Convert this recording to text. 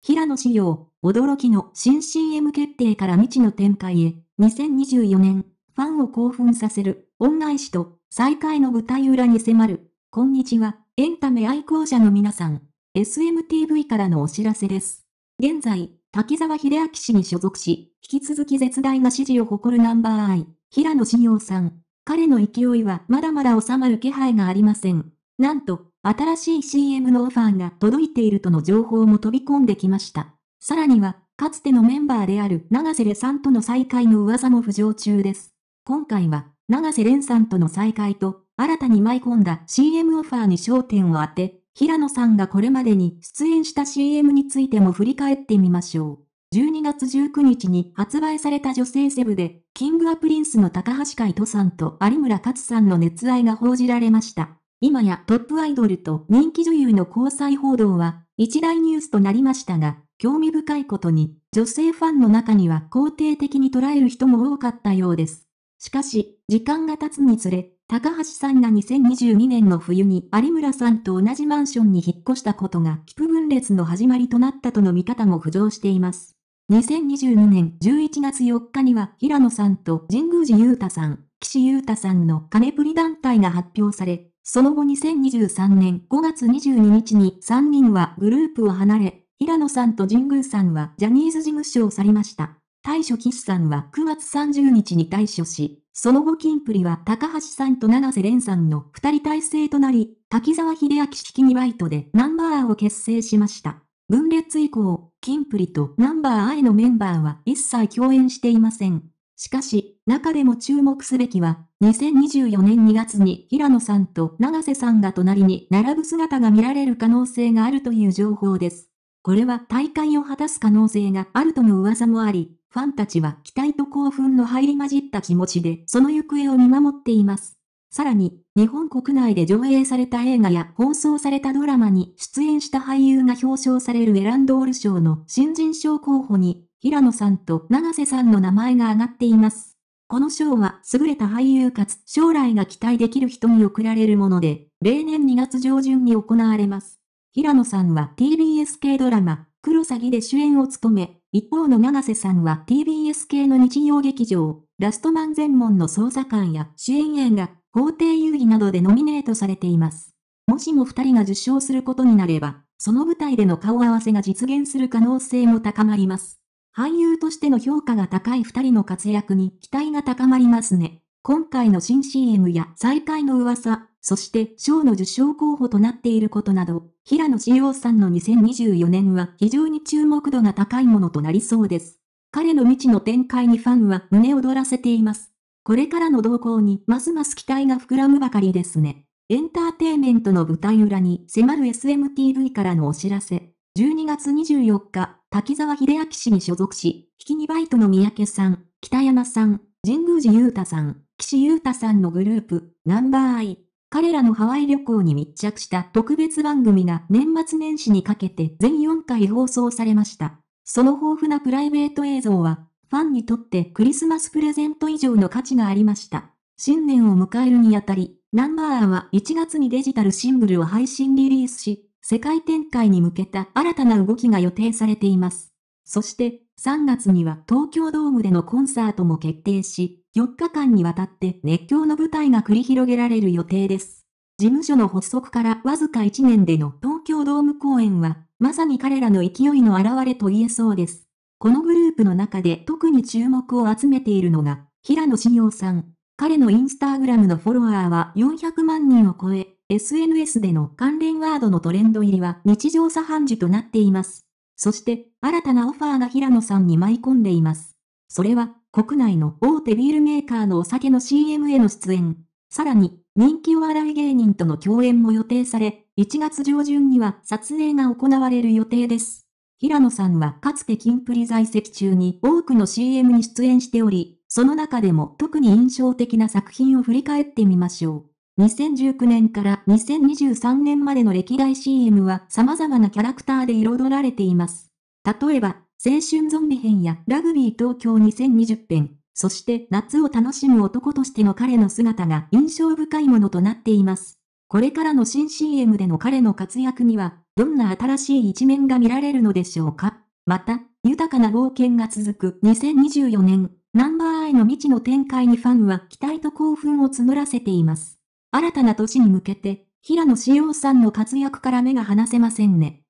平野志陽、驚きの新 CM 決定から未知の展開へ、2024年、ファンを興奮させる、恩返しと、再会の舞台裏に迫る。こんにちは、エンタメ愛好者の皆さん。SMTV からのお知らせです。現在、滝沢秀明氏に所属し、引き続き絶大な支持を誇るナンバーアイ、平野志陽さん。彼の勢いはまだまだ収まる気配がありません。なんと、新しい CM のオファーが届いているとの情報も飛び込んできました。さらには、かつてのメンバーである長瀬玲さんとの再会の噂も浮上中です。今回は、長瀬廉さんとの再会と、新たに舞い込んだ CM オファーに焦点を当て、平野さんがこれまでに出演した CM についても振り返ってみましょう。12月19日に発売された女性セブで、キングアプリンスの高橋海人さんと有村勝さんの熱愛が報じられました。今やトップアイドルと人気女優の交際報道は一大ニュースとなりましたが、興味深いことに、女性ファンの中には肯定的に捉える人も多かったようです。しかし、時間が経つにつれ、高橋さんが2022年の冬に有村さんと同じマンションに引っ越したことがキプ分裂の始まりとなったとの見方も浮上しています。2022年11月4日には平野さんと神宮寺勇太さん、岸優太さんの金プリ団体が発表され、その後2023年5月22日に3人はグループを離れ、平野さんと神宮さんはジャニーズ事務所を去りました。大所岸さんは9月30日に退所し、その後キンプリは高橋さんと長瀬廉さんの二人体制となり、滝沢秀明式にバイトでナンバーを結成しました。分裂以降、キンプリとナンバーイのメンバーは一切共演していません。しかし、中でも注目すべきは、2024年2月に平野さんと長瀬さんが隣に並ぶ姿が見られる可能性があるという情報です。これは大会を果たす可能性があるとの噂もあり、ファンたちは期待と興奮の入り混じった気持ちでその行方を見守っています。さらに、日本国内で上映された映画や放送されたドラマに出演した俳優が表彰されるエランドール賞の新人賞候補に平野さんと長瀬さんの名前が挙がっています。この賞は優れた俳優かつ将来が期待できる人に贈られるもので、例年2月上旬に行われます。平野さんは TBS 系ドラマ、クロサギで主演を務め、一方の長瀬さんは TBS 系の日曜劇場、ラストマン全門の捜査官や主演映画、法廷遊戯などでノミネートされています。もしも二人が受賞することになれば、その舞台での顔合わせが実現する可能性も高まります。俳優としての評価が高い二人の活躍に期待が高まりますね。今回の新 CM や再開の噂、そして賞の受賞候補となっていることなど、平野志陽さんの2024年は非常に注目度が高いものとなりそうです。彼の未知の展開にファンは胸躍らせています。これからの動向にますます期待が膨らむばかりですね。エンターテイメントの舞台裏に迫る SMTV からのお知らせ。12月24日、滝沢秀明氏に所属し、引き2バイトの三宅さん、北山さん、神宮寺裕太さん、岸優太さんのグループ、ナンバーアイ。彼らのハワイ旅行に密着した特別番組が年末年始にかけて全4回放送されました。その豊富なプライベート映像は、ファンにとってクリスマスプレゼント以上の価値がありました。新年を迎えるにあたり、ナンバーアは1月にデジタルシングルを配信リリースし、世界展開に向けた新たな動きが予定されています。そして、3月には東京ドームでのコンサートも決定し、4日間にわたって熱狂の舞台が繰り広げられる予定です。事務所の発足からわずか1年での東京ドーム公演は、まさに彼らの勢いの表れと言えそうです。このグループの中で特に注目を集めているのが、平野志陽さん。彼のインスタグラムのフォロワーは400万人を超え、SNS での関連ワードのトレンド入りは日常茶飯事となっています。そして、新たなオファーが平野さんに舞い込んでいます。それは、国内の大手ビールメーカーのお酒の CM への出演。さらに、人気お笑い芸人との共演も予定され、1月上旬には撮影が行われる予定です。平野さんはかつて金プリ在籍中に多くの CM に出演しており、その中でも特に印象的な作品を振り返ってみましょう。2019年から2023年までの歴代 CM は様々なキャラクターで彩られています。例えば、青春ゾンビ編やラグビー東京2020編、そして夏を楽しむ男としての彼の姿が印象深いものとなっています。これからの新 CM での彼の活躍には、どんな新しい一面が見られるのでしょうか。また、豊かな冒険が続く2024年、ナンバーアイの未知の展開にファンは期待と興奮を募らせています。新たな年に向けて、平野志陽さんの活躍から目が離せませんね。